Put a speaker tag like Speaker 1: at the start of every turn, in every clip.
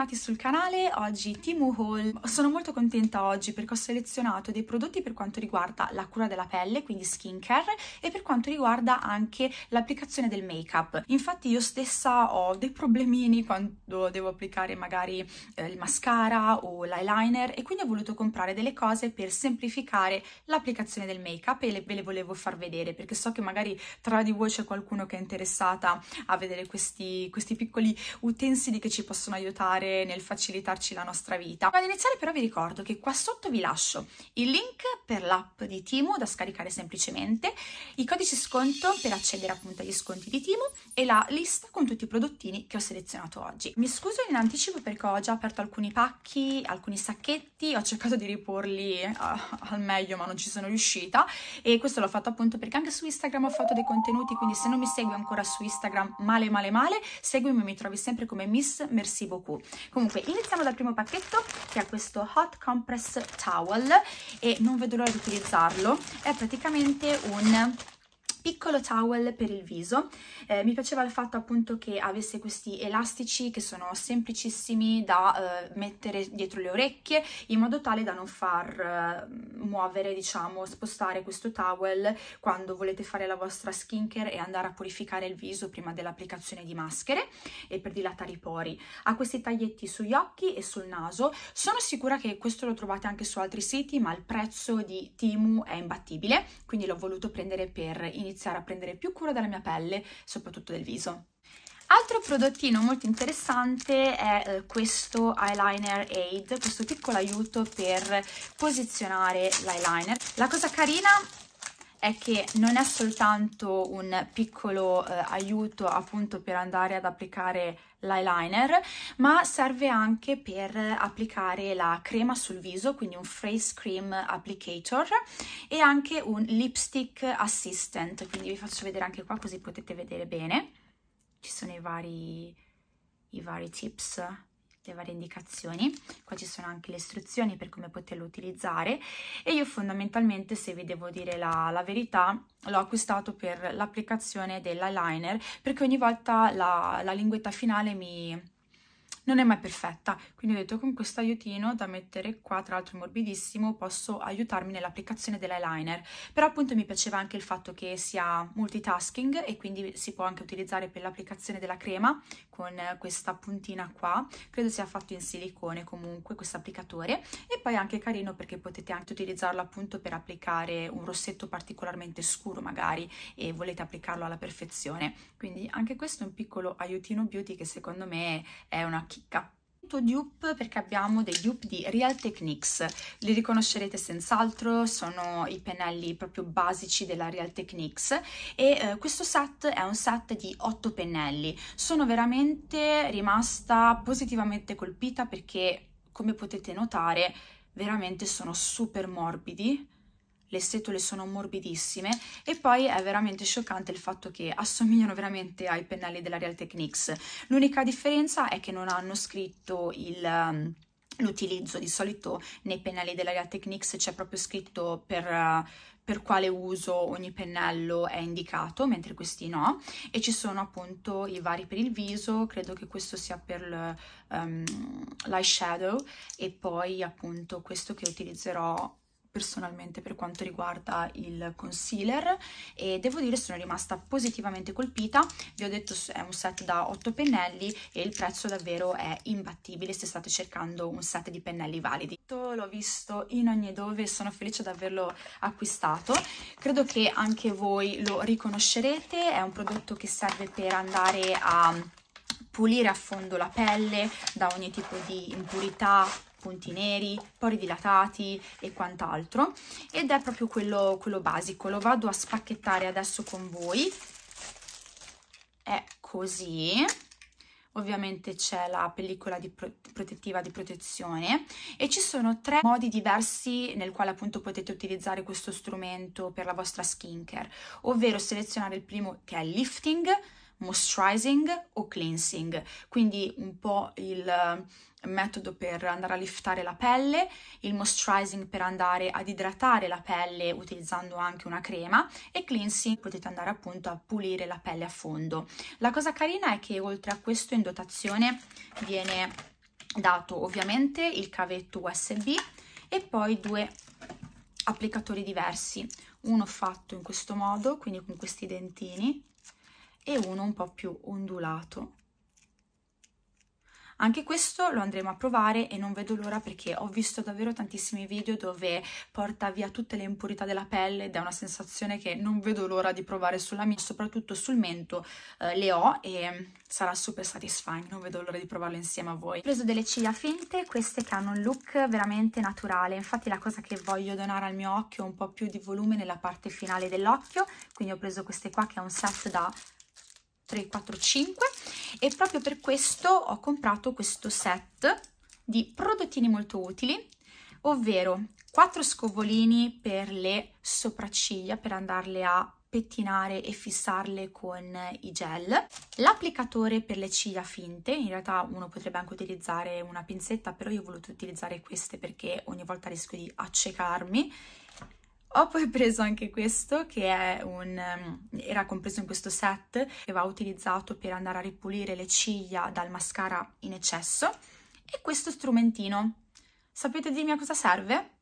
Speaker 1: bentornati sul canale, oggi Timu Haul. Sono molto contenta oggi perché ho selezionato dei prodotti per quanto riguarda la cura della pelle, quindi skincare, e per quanto riguarda anche l'applicazione del make-up. Infatti io stessa ho dei problemini quando devo applicare magari eh, il mascara o l'eyeliner e quindi ho voluto comprare delle cose per semplificare l'applicazione del make-up e le, ve le volevo far vedere perché so che magari tra di voi c'è qualcuno che è interessata a vedere questi, questi piccoli utensili che ci possono aiutare nel facilitarci la nostra vita. Ad iniziare però vi ricordo che qua sotto vi lascio il link per l'app di Timo da scaricare semplicemente, i codici sconto per accedere appunto agli sconti di Timo e la lista con tutti i prodottini che ho selezionato oggi. Mi scuso in anticipo perché ho già aperto alcuni pacchi, alcuni sacchetti, ho cercato di riporli uh, al meglio ma non ci sono riuscita e questo l'ho fatto appunto perché anche su Instagram ho fatto dei contenuti, quindi se non mi segui ancora su Instagram male male male, seguimi mi trovi sempre come Miss Merci Beaucoup comunque iniziamo dal primo pacchetto che ha questo hot compress towel e non vedo l'ora di utilizzarlo è praticamente un piccolo towel per il viso, eh, mi piaceva il fatto appunto che avesse questi elastici che sono semplicissimi da eh, mettere dietro le orecchie in modo tale da non far eh, muovere, diciamo, spostare questo towel quando volete fare la vostra skincare e andare a purificare il viso prima dell'applicazione di maschere e per dilatare i pori. Ha questi taglietti sugli occhi e sul naso, sono sicura che questo lo trovate anche su altri siti ma il prezzo di Timu è imbattibile, quindi l'ho voluto prendere per iniziare iniziare a prendere più cura della mia pelle, soprattutto del viso. Altro prodottino molto interessante è eh, questo eyeliner aid, questo piccolo aiuto per posizionare l'eyeliner. La cosa carina è che non è soltanto un piccolo eh, aiuto appunto per andare ad applicare l'eyeliner, ma serve anche per applicare la crema sul viso, quindi un face cream applicator e anche un lipstick assistant, quindi vi faccio vedere anche qua così potete vedere bene. Ci sono i vari, i vari tips le varie indicazioni, qua ci sono anche le istruzioni per come poterlo utilizzare e io fondamentalmente, se vi devo dire la, la verità, l'ho acquistato per l'applicazione dell'eyeliner perché ogni volta la, la linguetta finale mi non è mai perfetta, quindi ho detto con questo aiutino da mettere qua, tra l'altro morbidissimo, posso aiutarmi nell'applicazione dell'eyeliner, però appunto mi piaceva anche il fatto che sia multitasking e quindi si può anche utilizzare per l'applicazione della crema con questa puntina qua, credo sia fatto in silicone comunque questo applicatore e poi è anche carino perché potete anche utilizzarlo appunto per applicare un rossetto particolarmente scuro magari e volete applicarlo alla perfezione, quindi anche questo è un piccolo aiutino beauty che secondo me è una chicca dupe perché abbiamo dei dupe di Real Techniques, li riconoscerete senz'altro, sono i pennelli proprio basici della Real Techniques e eh, questo set è un set di 8 pennelli, sono veramente rimasta positivamente colpita perché come potete notare veramente sono super morbidi, le setole sono morbidissime e poi è veramente scioccante il fatto che assomigliano veramente ai pennelli della Real Techniques. L'unica differenza è che non hanno scritto il um, l'utilizzo di solito nei pennelli della Real Techniques c'è proprio scritto per, uh, per, quale uso ogni pennello è indicato mentre questi no e ci sono appunto i vari per il viso credo che questo sia per um, l'eyeshadow um, e poi appunto questo che utilizzerò personalmente per quanto riguarda il concealer e devo dire sono rimasta positivamente colpita vi ho detto è un set da 8 pennelli e il prezzo davvero è imbattibile se state cercando un set di pennelli validi l'ho visto in ogni dove sono felice di averlo acquistato credo che anche voi lo riconoscerete è un prodotto che serve per andare a pulire a fondo la pelle da ogni tipo di impurità punti neri, pori dilatati e quant'altro ed è proprio quello, quello basico, lo vado a spacchettare adesso con voi, è così, ovviamente c'è la pellicola di protettiva di protezione e ci sono tre modi diversi nel quale appunto potete utilizzare questo strumento per la vostra skincare, ovvero selezionare il primo che è lifting, moisturizing o cleansing, quindi un po' il eh, metodo per andare a liftare la pelle, il moisturizing per andare ad idratare la pelle utilizzando anche una crema e cleansing potete andare appunto a pulire la pelle a fondo. La cosa carina è che oltre a questo in dotazione viene dato ovviamente il cavetto USB e poi due applicatori diversi, uno fatto in questo modo, quindi con questi dentini e uno un po' più ondulato. Anche questo lo andremo a provare e non vedo l'ora perché ho visto davvero tantissimi video dove porta via tutte le impurità della pelle ed è una sensazione che non vedo l'ora di provare sulla mia, soprattutto sul mento eh, le ho e sarà super satisfying, non vedo l'ora di provarlo insieme a voi. Ho preso delle ciglia finte, queste che hanno un look veramente naturale, infatti la cosa che voglio donare al mio occhio è un po' più di volume nella parte finale dell'occhio, quindi ho preso queste qua che è un set da 3, 4, 5 e proprio per questo ho comprato questo set di prodottini molto utili, ovvero 4 scovolini per le sopracciglia per andarle a pettinare e fissarle con i gel, l'applicatore per le ciglia finte, in realtà uno potrebbe anche utilizzare una pinzetta, però io ho voluto utilizzare queste perché ogni volta rischio di accecarmi, ho poi preso anche questo che è un, ehm, era compreso in questo set che va utilizzato per andare a ripulire le ciglia dal mascara in eccesso e questo strumentino. Sapete dirmi a cosa serve?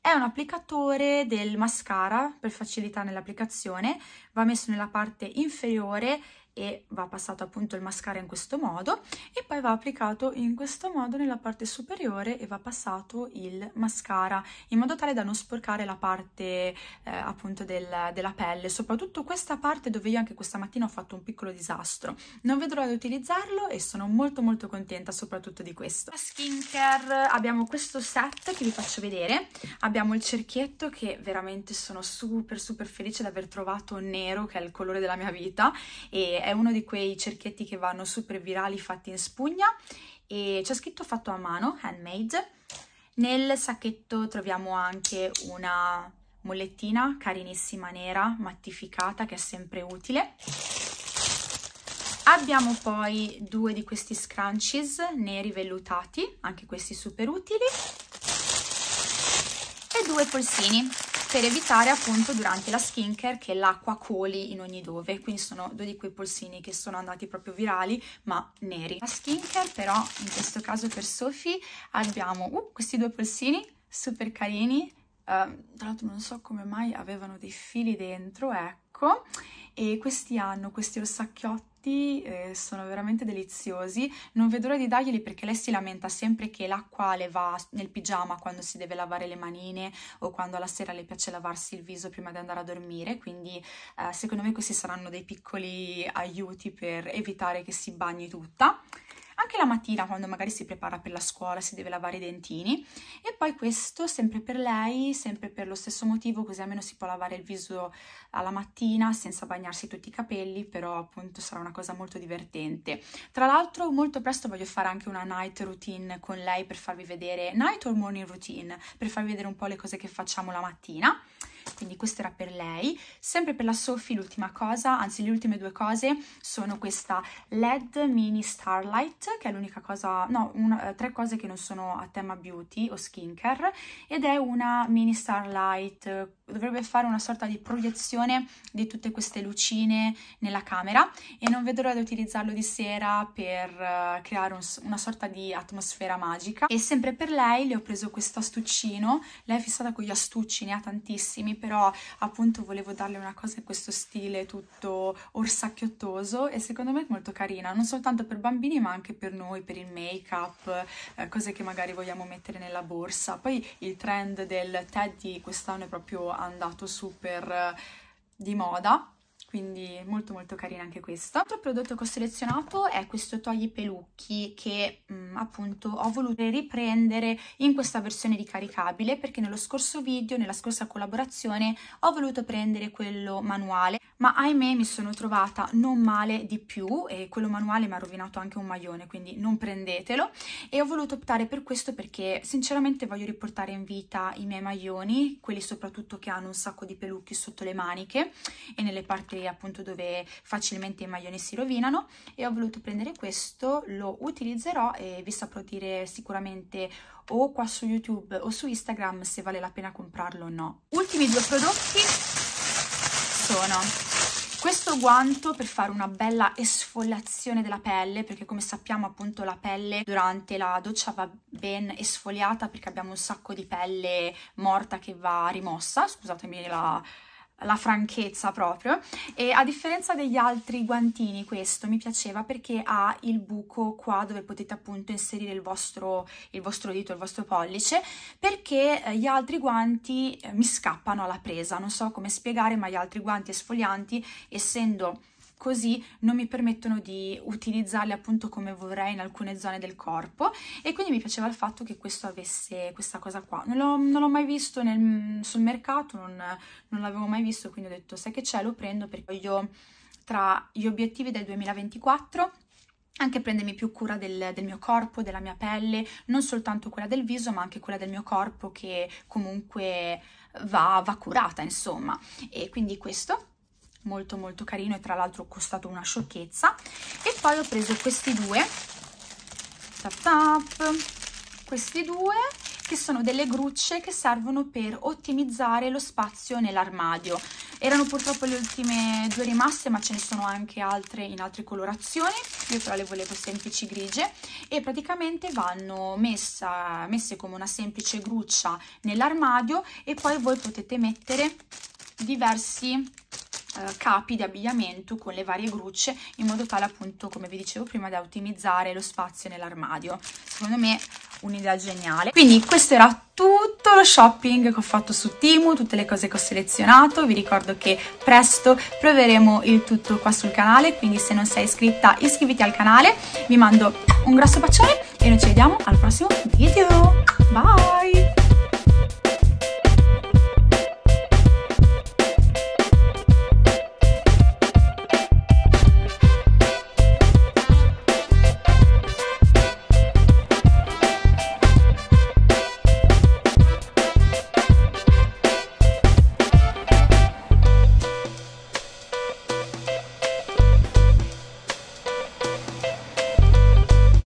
Speaker 1: È un applicatore del mascara per facilità nell'applicazione, va messo nella parte inferiore e va passato appunto il mascara in questo modo e poi va applicato in questo modo nella parte superiore e va passato il mascara in modo tale da non sporcare la parte eh, appunto del, della pelle soprattutto questa parte dove io anche questa mattina ho fatto un piccolo disastro non vedo l'ora di utilizzarlo e sono molto molto contenta soprattutto di questo la skincare abbiamo questo set che vi faccio vedere abbiamo il cerchietto che veramente sono super super felice di aver trovato nero che è il colore della mia vita e è uno di quei cerchietti che vanno super virali fatti in spugna e c'è scritto fatto a mano, handmade. Nel sacchetto troviamo anche una mollettina carinissima nera, mattificata, che è sempre utile. Abbiamo poi due di questi scrunchies neri vellutati, anche questi super utili. E due polsini per evitare appunto durante la skincare che l'acqua coli in ogni dove quindi sono due di quei polsini che sono andati proprio virali ma neri la skincare però in questo caso per Sophie abbiamo uh, questi due polsini super carini Uh, tra l'altro non so come mai avevano dei fili dentro, ecco, e questi hanno questi orsacchiotti piatti eh, sono veramente deliziosi, non vedo l'ora di darglieli perché lei si lamenta sempre che l'acqua le va nel pigiama quando si deve lavare le manine o quando alla sera le piace lavarsi il viso prima di andare a dormire, quindi eh, secondo me questi saranno dei piccoli aiuti per evitare che si bagni tutta anche la mattina quando magari si prepara per la scuola, si deve lavare i dentini e poi questo sempre per lei, sempre per lo stesso motivo, così almeno si può lavare il viso alla mattina senza bagnarsi tutti i capelli, però appunto sarà una cosa molto divertente. Tra l'altro molto presto voglio fare anche una night routine con lei per farvi vedere, night or morning routine, per farvi vedere un po' le cose che facciamo la mattina quindi questo era per lei sempre per la Sophie l'ultima cosa anzi le ultime due cose sono questa LED mini starlight che è l'unica cosa no una, eh, tre cose che non sono a tema beauty o skincare ed è una mini starlight dovrebbe fare una sorta di proiezione di tutte queste lucine nella camera e non vedo l'ora di utilizzarlo di sera per eh, creare un, una sorta di atmosfera magica e sempre per lei le ho preso questo astuccino lei è fissata con gli astucci ne ha tantissimi anni, però appunto volevo darle una cosa in questo stile tutto orsacchiottoso e secondo me è molto carina, non soltanto per bambini ma anche per noi, per il make-up, eh, cose che magari vogliamo mettere nella borsa. Poi il trend del teddy quest'anno è proprio andato super eh, di moda quindi molto molto carina anche questa. L'altro prodotto che ho selezionato è questo togli pelucchi che mh, mm, appunto ho voluto riprendere in questa versione ricaricabile perché nello scorso video, nella scorsa collaborazione, ho voluto prendere quello manuale ma ahimè mi sono trovata non male di più e quello manuale mi ha rovinato anche un maglione quindi non prendetelo e ho voluto optare per questo perché sinceramente voglio riportare in vita i miei maglioni, quelli soprattutto che hanno un sacco di pelucchi sotto le maniche e nelle parti appunto dove facilmente i maglioni si rovinano e ho voluto prendere questo, lo utilizzerò e vi saprò dire sicuramente o qua su YouTube o su Instagram se vale la pena comprarlo o no. Ultimi due prodotti sono questo guanto per fare una bella esfoliazione della pelle perché come sappiamo appunto la pelle durante la doccia va ben esfoliata perché abbiamo un sacco di pelle morta che va rimossa, scusatemi la la franchezza proprio e a differenza degli altri guantini questo mi piaceva perché ha il buco qua dove potete appunto inserire il vostro, il vostro dito, il vostro pollice perché eh, gli altri guanti eh, mi scappano alla presa, non so come spiegare ma gli altri guanti esfolianti essendo così non mi permettono di utilizzarli appunto come vorrei in alcune zone del corpo e quindi mi piaceva il fatto che questo avesse questa cosa qua. Non l'ho, mai visto nel, sul mercato, non, non l'avevo mai visto, quindi ho detto sai che c'è, lo prendo perché voglio tra gli obiettivi del 2024 anche prendermi più cura del, del, mio corpo, della mia pelle, non soltanto quella del viso, ma anche quella del mio corpo che comunque va, va curata, insomma. E quindi questo molto molto carino e tra l'altro costato una sciocchezza e poi ho preso questi due tap tap questi due che sono delle grucce che servono per ottimizzare lo spazio nell'armadio erano purtroppo le ultime due rimaste ma ce ne sono anche altre in altre colorazioni io però le volevo semplici grigie e praticamente vanno messa, messe come una semplice gruccia nell'armadio e poi voi potete mettere diversi eh, capi di abbigliamento con le varie grucce in modo tale appunto come vi dicevo prima da ottimizzare lo spazio nell'armadio secondo me un'idea geniale quindi questo era tutto lo shopping che ho fatto su Timu tutte le cose che ho selezionato vi ricordo che presto proveremo il tutto qua sul canale quindi se non sei iscritta iscriviti al canale vi mando un grosso bacione e noi ci vediamo al prossimo video bye